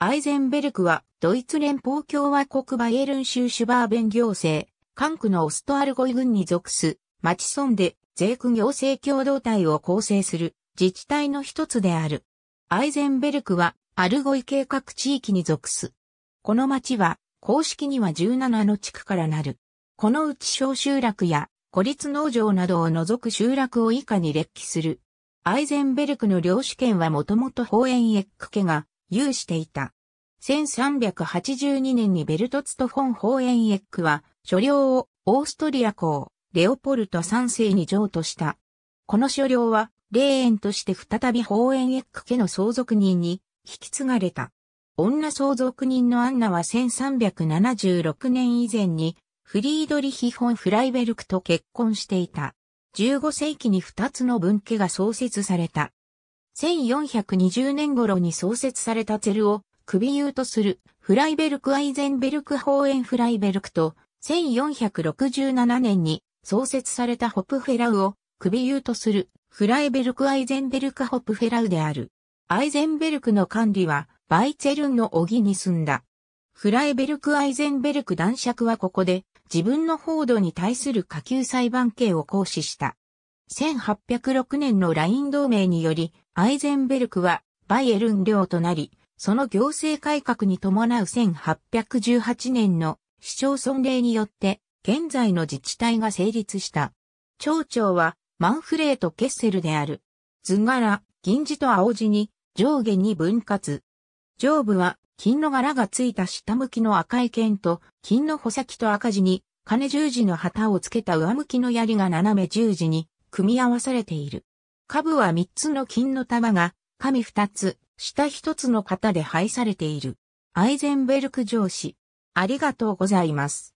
アイゼンベルクは、ドイツ連邦共和国バイエルン州シュバーベン行政、管区のオストアルゴイ郡に属す、町村で、税区行政共同体を構成する、自治体の一つである。アイゼンベルクは、アルゴイ計画地域に属す。この町は、公式には17の地区からなる。このうち小集落や、孤立農場などを除く集落を以下に列記する。アイゼンベルクの領主権はもともと方園エック家が有していた。1382年にベルトツト・フォン・ホーエンエックは、所領をオーストリア公、レオポルト3世に譲渡した。この所領は、霊園として再びホーエンエック家の相続人に引き継がれた。女相続人のアンナは1376年以前に、フリードリヒ・フォン・フライベルクと結婚していた。15世紀に2つの分家が創設された。1420年頃に創設されたツェルを首輸とするフライベルク・アイゼンベルクホーエンフライベルクと1467年に創設されたホプフェラウを首輸とするフライベルク・アイゼンベルクホプフェラウである。アイゼンベルクの管理はバイツェルンの荻に住んだ。フライベルク・アイゼンベルク男爵はここで自分の報道に対する下級裁判刑を行使した。1806年のライン同盟により、アイゼンベルクはバイエルン領となり、その行政改革に伴う1818年の市町村令によって現在の自治体が成立した。町長はマンフレート・ケッセルである。図柄、銀字と青字に上下に分割。上部は金の柄がついた下向きの赤い剣と金の穂先と赤字に金十字の旗をつけた上向きの槍が斜め十字に組み合わされている。下部は3つの金の玉が、紙2つ、下1つの型で配されている。アイゼンベルク上司。ありがとうございます。